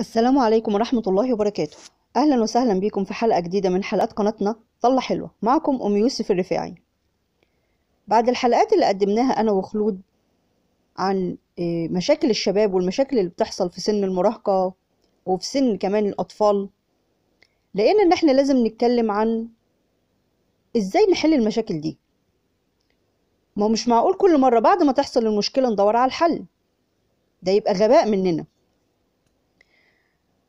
السلام عليكم ورحمة الله وبركاته أهلا وسهلا بكم في حلقة جديدة من حلقات قناتنا طلة حلوة معكم أم يوسف الرفاعي بعد الحلقات اللي قدمناها أنا وخلود عن آه، مشاكل الشباب والمشاكل اللي بتحصل في سن المراهقة وفي سن كمان الأطفال لقينا إن إحنا لازم نتكلم عن إزاي نحل المشاكل دي ما مش معقول كل مرة بعد ما تحصل المشكلة ندور على الحل ده يبقى غباء مننا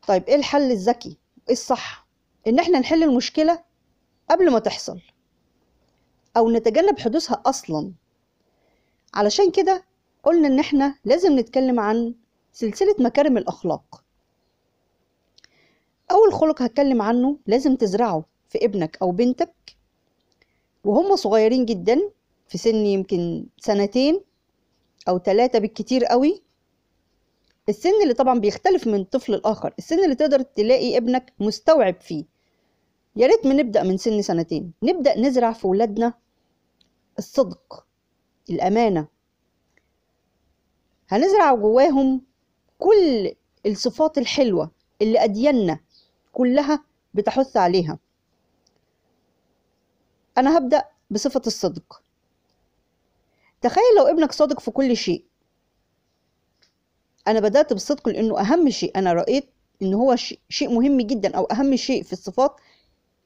طيب ايه الحل الذكي ايه الصح ان احنا نحل المشكله قبل ما تحصل او نتجنب حدوثها اصلا علشان كده قلنا ان احنا لازم نتكلم عن سلسله مكارم الاخلاق اول خلق هتكلم عنه لازم تزرعه في ابنك او بنتك وهم صغيرين جدا في سن يمكن سنتين او ثلاثه بالكتير قوي السن اللي طبعا بيختلف من طفل لآخر السن اللي تقدر تلاقي ابنك مستوعب فيه يا ريت نبدأ من سن سنتين نبدأ نزرع في ولادنا الصدق الأمانة هنزرع جواهم كل الصفات الحلوة اللي أدياننا كلها بتحث عليها أنا هبدأ بصفة الصدق تخيل لو ابنك صادق في كل شيء انا بدات بالصدق لانه اهم شيء انا رايت ان هو شيء مهم جدا او اهم شيء في الصفات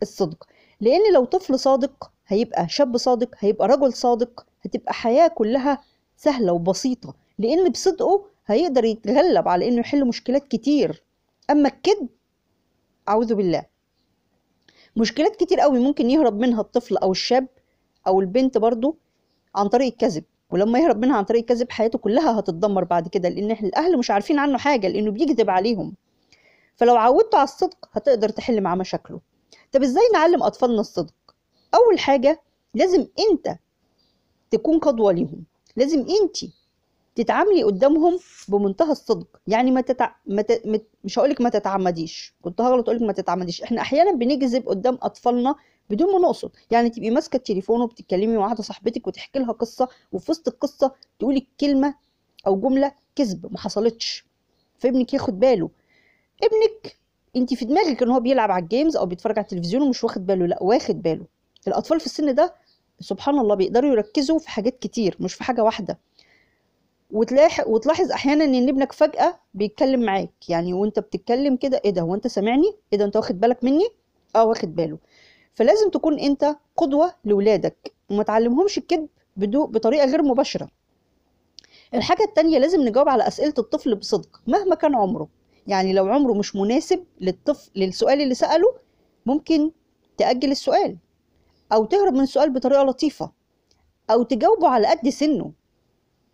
الصدق لان لو طفل صادق هيبقى شاب صادق هيبقى رجل صادق هتبقى حياه كلها سهله وبسيطه لان بصدقه هيقدر يتغلب على انه يحل مشكلات كتير اما الكذب اعوذ بالله مشكلات كتير قوي ممكن يهرب منها الطفل او الشاب او البنت برضو عن طريق الكذب ولما يهرب منها عن طريق الكذب حياته كلها هتتدمر بعد كده لان الاهل مش عارفين عنه حاجه لانه بيكذب عليهم فلو عودته على الصدق هتقدر تحل معاه مشاكله طب ازاي نعلم اطفالنا الصدق اول حاجه لازم انت تكون قدوه ليهم لازم انت تتعاملي قدامهم بمنتهى الصدق يعني ما تتع... ما ت... مت... مش هقولك ما تتعمديش كنت هغلط اقولك ما تتعمديش احنا احيانا بنجذب قدام اطفالنا بدون ما نقصد يعني تبقي ماسكه التليفون وبتتكلمي مع واحده صاحبتك وتحكي لها قصه وفي وسط القصه تقولي كلمه او جمله كذب ما حصلتش فابنك ياخد باله ابنك انت في دماغك ان هو بيلعب على الجيمز او بيتفرج على التلفزيون ومش واخد باله لا واخد باله الاطفال في السن ده سبحان الله بيقدروا يركزوا في حاجات كتير مش في حاجه واحده وتلاحق وتلاحظ احيانا ان ابنك فجاه بيتكلم معاك يعني وانت بتتكلم كده ايه ده هو انت سامعني ايه ده انت واخد بالك مني اه واخد باله فلازم تكون انت قدوه لاولادك وما تعلمهمش الكذب بدو بطريقه غير مباشره الحاجه التانية لازم نجاوب على اسئله الطفل بصدق مهما كان عمره يعني لو عمره مش مناسب للطفل للسؤال اللي ساله ممكن تاجل السؤال او تهرب من السؤال بطريقه لطيفه او تجاوبه على قد سنه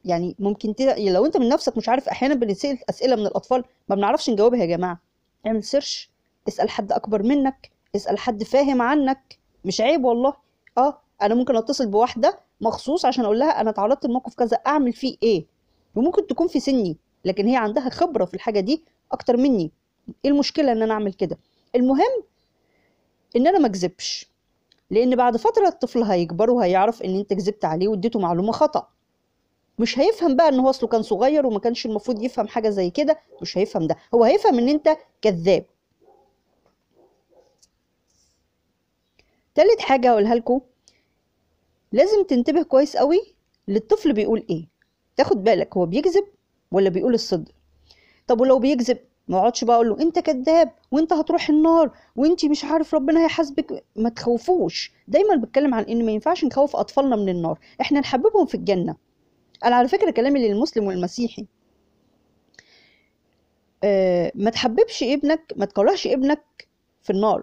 يعني ممكن تد... لو انت من نفسك مش عارف احيانا بنسال اسئله من الاطفال ما بنعرفش نجاوبها يا جماعه اعمل سيرش اسال حد اكبر منك اسال حد فاهم عنك مش عيب والله اه انا ممكن اتصل بواحده مخصوص عشان اقول لها انا اتعرضت لموقف كذا اعمل فيه ايه وممكن تكون في سني لكن هي عندها خبره في الحاجه دي اكتر مني ايه المشكله ان انا اعمل كده المهم ان انا ما اكذبش لان بعد فتره الطفل هيكبر وهيعرف ان انت كذبت عليه واديته معلومه خطا مش هيفهم بقى ان هو اصله كان صغير وما كانش المفروض يفهم حاجه زي كده مش هيفهم ده هو هيفهم ان انت كذاب تالت حاجه هقولها لكم لازم تنتبه كويس قوي للطفل بيقول ايه تاخد بالك هو بيكذب ولا بيقول الصدق طب ولو بيكذب ما اقعدش بقى اقول له انت كذاب وانت هتروح النار وانت مش عارف ربنا هيحاسبك ما تخوفوش دايما بتكلم عن ان ما ينفعش نخوف اطفالنا من النار احنا نحببهم في الجنه قال على فكرة كلامي للمسلم والمسيحي آه، ما تحببش ابنك ما تكرهش ابنك في النار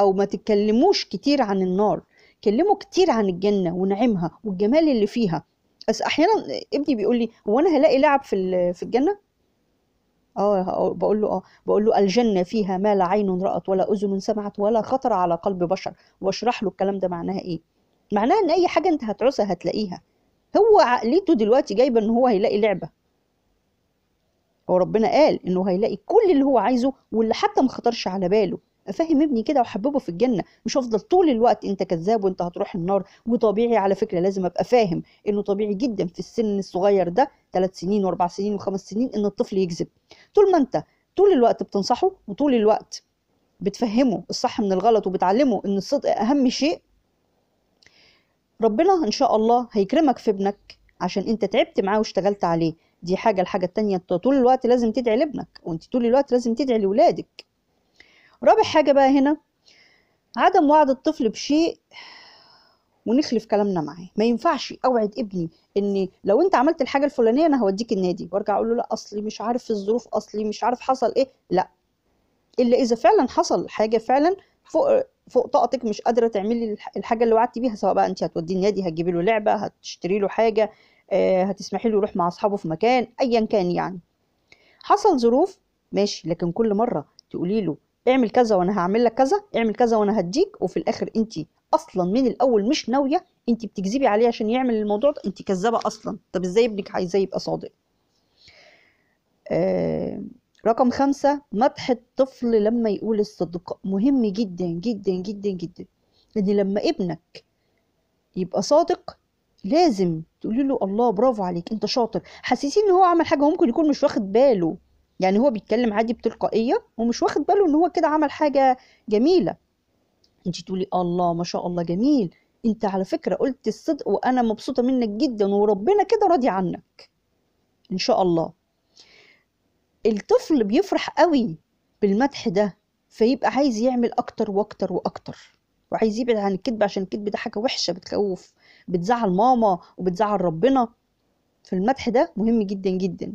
أو ما تتكلموش كتير عن النار كلمه كتير عن الجنة ونعمها والجمال اللي فيها بس أحيانا ابني بيقول لي هو أنا هلاقي لعب في في الجنة؟ اه بقول له اه بقول له الجنه فيها ما لا عين رات ولا اذن سمعت ولا خطر على قلب بشر واشرح له الكلام ده معناها ايه معناها ان اي حاجه انت هتعوزها هتلاقيها هو عقليته دلوقتي جايبه ان هو هيلاقي لعبه هو ربنا قال انه هيلاقي كل اللي هو عايزه واللي حتى ما خطرش على باله افهم ابني كده وحببه في الجنه مش هفضل طول الوقت انت كذاب وانت هتروح النار وطبيعي على فكره لازم ابقى فاهم انه طبيعي جدا في السن الصغير ده ثلاث سنين واربع سنين وخمس سنين ان الطفل يكذب طول ما انت طول الوقت بتنصحه وطول الوقت بتفهمه الصح من الغلط وبتعلمه ان الصدق اهم شيء ربنا ان شاء الله هيكرمك في ابنك عشان انت تعبت معاه واشتغلت عليه دي حاجه الحاجه التانية انت طول الوقت لازم تدعي لابنك وانت طول الوقت لازم تدعي لولادك رابع حاجه بقى هنا عدم وعد الطفل بشيء ونخلف كلامنا معاه ما ينفعش اوعد ابني ان لو انت عملت الحاجه الفلانيه انا هوديك النادي وارجع اقول له لا اصلي مش عارف الظروف اصلي مش عارف حصل ايه لا الا اذا فعلا حصل حاجه فعلا فوق فوق طاقتك مش قادره تعملي الحاجه اللي وعدتي بيها سواء بقى انت هتوديه النادي هتجيبي له لعبه هتشتري له حاجه آه، هتسمحي له يروح مع اصحابه في مكان ايا كان يعني حصل ظروف ماشي لكن كل مره تقولي له اعمل كذا وانا هعمل لك كذا اعمل كذا وانا هديك وفي الاخر انت اصلا من الاول مش ناويه انت بتكذبي عليه عشان يعمل الموضوع ده انت كذابه اصلا طب ازاي ابنك عايزاه يبقى صادق آه رقم خمسة مدح الطفل لما يقول الصدق مهم جدا جدا جدا جدا لأن لما ابنك يبقى صادق لازم تقول له الله برافو عليك انت شاطر حاسسين ان هو عمل حاجه ممكن يكون مش واخد باله يعني هو بيتكلم عادي بتلقائيه ومش واخد باله ان هو كده عمل حاجه جميله انت تقولي الله ما شاء الله جميل انت على فكره قلت الصدق وانا مبسوطه منك جدا وربنا كده راضي عنك ان شاء الله الطفل بيفرح قوي بالمدح ده فيبقى عايز يعمل اكتر واكتر واكتر وعايز يبعد عن الكذب عشان الكذب ده حاجه وحشه بتخوف بتزعل ماما وبتزعل ربنا فالمدح ده مهم جدا جدا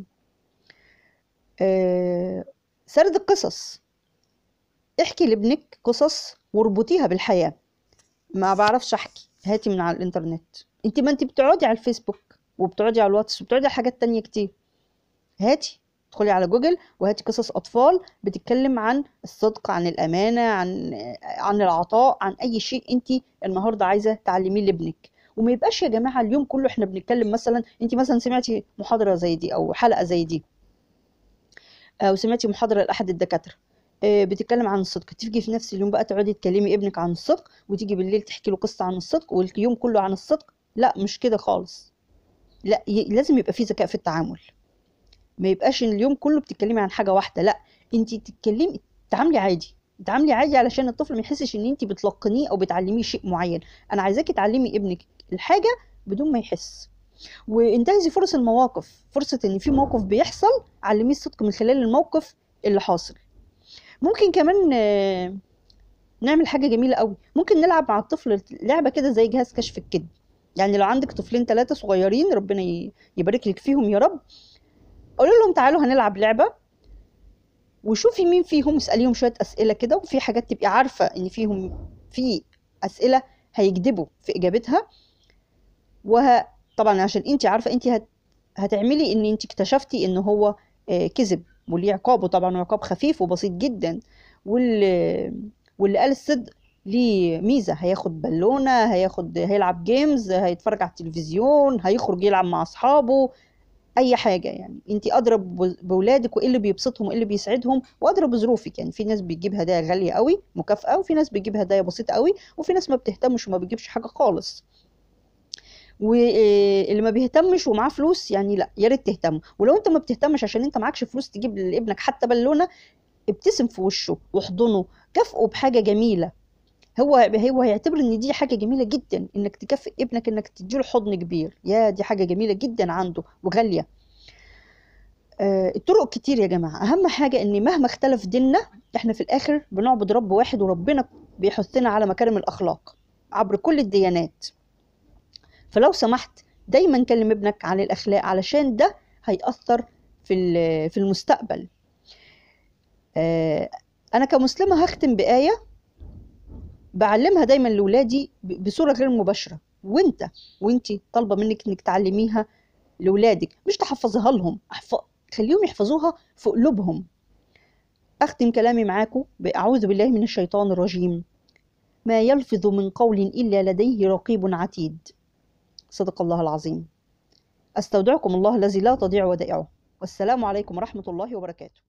آه سرد القصص احكي لابنك قصص واربطيها بالحياه ما بعرفش احكي هاتي من على الانترنت انت ما انت بتقعدي على الفيسبوك وبتقعدي على الواتس وبتقعدي على حاجات تانية كتير هاتي ادخلي على جوجل وهاتي قصص اطفال بتتكلم عن الصدق عن الامانه عن عن العطاء عن اي شيء انت النهارده عايزه تعلميه لابنك وما يبقاش يا جماعه اليوم كله احنا بنتكلم مثلا انت مثلا سمعتي محاضره زي دي او حلقه زي دي او آه، سمعتي محاضره لاحد الدكاتره آه، بتتكلم عن الصدق تيجي في نفس اليوم بقى تقعدي تكلمي ابنك عن الصدق وتيجي بالليل تحكي له قصه عن الصدق واليوم كله عن الصدق لا مش كده خالص لا لازم يبقى في ذكاء في التعامل ما يبقاش اليوم كله بتتكلمي عن حاجه واحده لا انت تتكلمي تعاملي عادي تعاملي عادي علشان الطفل ما يحسش ان انت بتلقنيه او بتعلميه شيء معين انا عايزاكي تعلمي ابنك الحاجه بدون ما يحس وانتهزي فرص المواقف فرصه ان في موقف بيحصل علميه الصدق من خلال الموقف اللي حاصل ممكن كمان آه، نعمل حاجه جميله قوي ممكن نلعب مع الطفل لعبه كده زي جهاز كشف الكذب يعني لو عندك طفلين ثلاثه صغيرين ربنا يبارك لك فيهم يا رب قولوا لهم تعالوا هنلعب لعبه وشوفي مين فيهم اساليهم شويه اسئله كده وفي حاجات تبقي عارفه ان فيهم في اسئله هيكذبوا في اجابتها وطبعا عشان انت عارفه انت هت... هتعملي ان انت اكتشفتي ان هو آه، كذب وليه عقابه طبعا عقاب خفيف وبسيط جدا واللي واللي قال الصدق ليه ميزه هياخد بالونه هياخد هيلعب جيمز هيتفرج على التلفزيون هيخرج يلعب مع اصحابه اي حاجه يعني انت اضرب باولادك وايه اللي بيبسطهم وايه اللي بيسعدهم واضرب ظروفك يعني في ناس بتجيب هدايا غاليه قوي مكافاه وفي ناس بتجيب هدايا بسيطه قوي وفي ناس ما بتهتمش وما بتجيبش حاجه خالص واللي آه، ما بيهتمش ومعاه فلوس يعني لا يا ريت تهتم ولو انت ما بتهتمش عشان انت معكش فلوس تجيب لابنك حتى بالونه ابتسم في وشه واحضنه كافئه بحاجه جميله هو هو هيعتبر ان دي حاجه جميله جدا انك تكافئ ابنك انك تديله حضن كبير يا دي حاجه جميله جدا عنده وغاليه آه، الطرق كتير يا جماعه اهم حاجه ان مهما اختلف ديننا احنا في الاخر بنعبد رب واحد وربنا بيحثنا على مكارم الاخلاق عبر كل الديانات فلو سمحت دايما كلم ابنك عن الاخلاق علشان ده هيأثر في في المستقبل آه، انا كمسلمه هختم بايه بعلمها دايما لاولادي بصوره غير مباشره وانت وانت طالبه منك انك تعلميها لاولادك مش تحفظيها لهم خليهم يحفظوها في قلوبهم اختم كلامي معاكم باعوذ بالله من الشيطان الرجيم ما يلفظ من قول الا لديه رقيب عتيد صدق الله العظيم استودعكم الله الذي لا تضيع ودائعه والسلام عليكم ورحمه الله وبركاته